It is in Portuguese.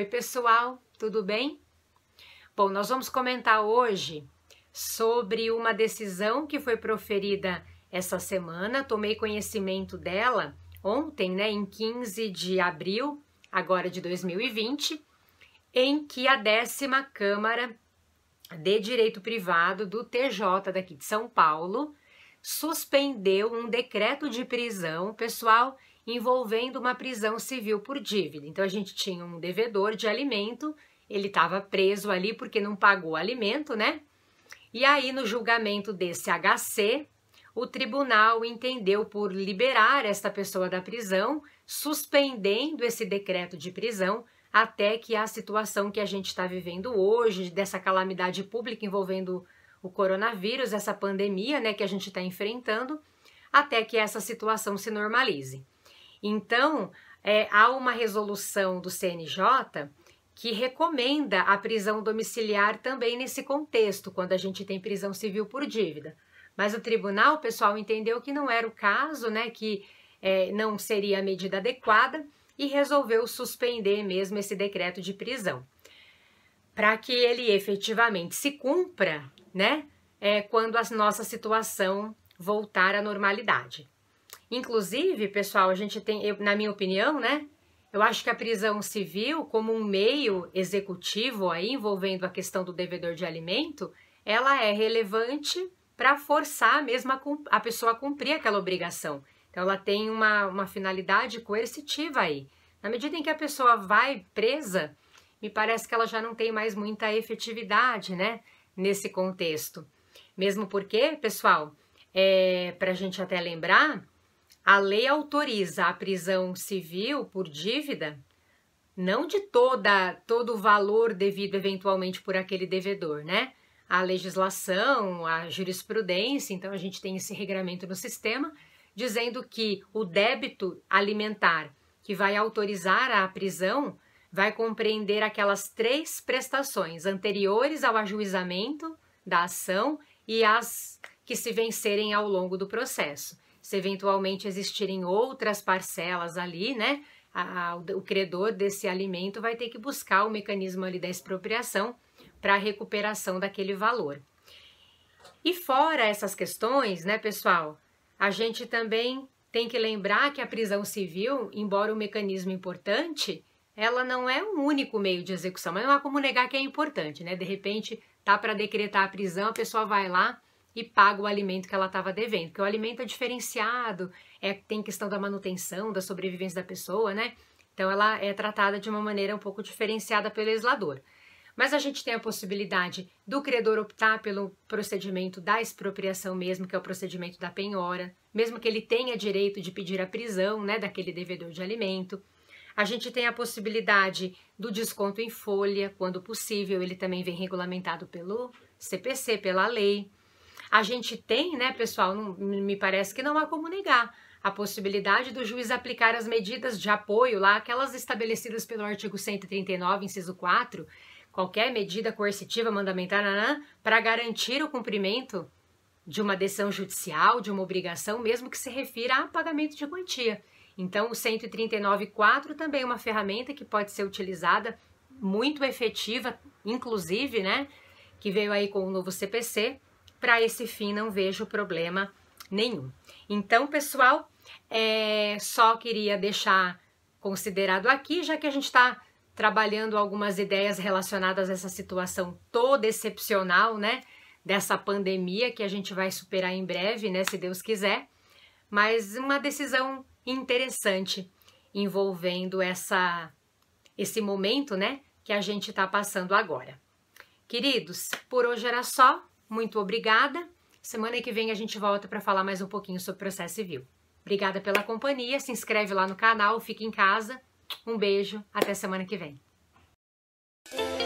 Oi, pessoal, tudo bem? Bom, nós vamos comentar hoje sobre uma decisão que foi proferida essa semana, tomei conhecimento dela ontem, né, em 15 de abril, agora de 2020, em que a décima Câmara de Direito Privado do TJ daqui de São Paulo suspendeu um decreto de prisão, pessoal, envolvendo uma prisão civil por dívida. Então a gente tinha um devedor de alimento, ele estava preso ali porque não pagou o alimento, né? E aí no julgamento desse HC, o tribunal entendeu por liberar esta pessoa da prisão, suspendendo esse decreto de prisão até que a situação que a gente está vivendo hoje, dessa calamidade pública envolvendo o coronavírus, essa pandemia né, que a gente está enfrentando, até que essa situação se normalize. Então, é, há uma resolução do CNJ que recomenda a prisão domiciliar também nesse contexto, quando a gente tem prisão civil por dívida. Mas o tribunal, pessoal, entendeu que não era o caso, né, que é, não seria a medida adequada e resolveu suspender mesmo esse decreto de prisão. Para que ele efetivamente se cumpra, né, é, quando a nossa situação voltar à normalidade. Inclusive, pessoal, a gente tem, eu, na minha opinião, né? Eu acho que a prisão civil, como um meio executivo aí envolvendo a questão do devedor de alimento, ela é relevante para forçar mesmo a, a, pessoa a cumprir aquela obrigação. Então, ela tem uma, uma finalidade coercitiva aí. Na medida em que a pessoa vai presa, me parece que ela já não tem mais muita efetividade, né? Nesse contexto. Mesmo porque, pessoal, é, para a gente até lembrar, a lei autoriza a prisão civil por dívida, não de toda todo o valor devido eventualmente por aquele devedor, né? A legislação, a jurisprudência, então a gente tem esse regramento no sistema dizendo que o débito alimentar que vai autorizar a prisão vai compreender aquelas três prestações anteriores ao ajuizamento da ação e as que se vencerem ao longo do processo se eventualmente existirem outras parcelas ali, né? A, a, o credor desse alimento vai ter que buscar o mecanismo ali da expropriação para a recuperação daquele valor. E fora essas questões, né, pessoal, a gente também tem que lembrar que a prisão civil, embora um mecanismo importante, ela não é um único meio de execução, mas não há como negar que é importante, né? De repente, tá para decretar a prisão, a pessoa vai lá, e paga o alimento que ela estava devendo, porque o alimento é diferenciado, é, tem questão da manutenção, da sobrevivência da pessoa, né? Então ela é tratada de uma maneira um pouco diferenciada pelo legislador. Mas a gente tem a possibilidade do credor optar pelo procedimento da expropriação mesmo, que é o procedimento da penhora, mesmo que ele tenha direito de pedir a prisão, né, daquele devedor de alimento. A gente tem a possibilidade do desconto em folha, quando possível, ele também vem regulamentado pelo CPC, pela lei. A gente tem, né, pessoal, não, me parece que não há como negar a possibilidade do juiz aplicar as medidas de apoio lá, aquelas estabelecidas pelo artigo 139, inciso 4, qualquer medida coercitiva mandamentar para garantir o cumprimento de uma decisão judicial, de uma obrigação, mesmo que se refira a pagamento de quantia. Então, o 139.4 também é uma ferramenta que pode ser utilizada, muito efetiva, inclusive, né? Que veio aí com o novo CPC, para esse fim não vejo problema nenhum. Então, pessoal, é, só queria deixar considerado aqui, já que a gente está trabalhando algumas ideias relacionadas a essa situação toda excepcional, né? Dessa pandemia que a gente vai superar em breve, né? Se Deus quiser. Mas uma decisão interessante envolvendo essa esse momento, né? Que a gente está passando agora. Queridos, por hoje era só muito obrigada. Semana que vem a gente volta para falar mais um pouquinho sobre processo civil. Obrigada pela companhia, se inscreve lá no canal, fica em casa. Um beijo, até semana que vem.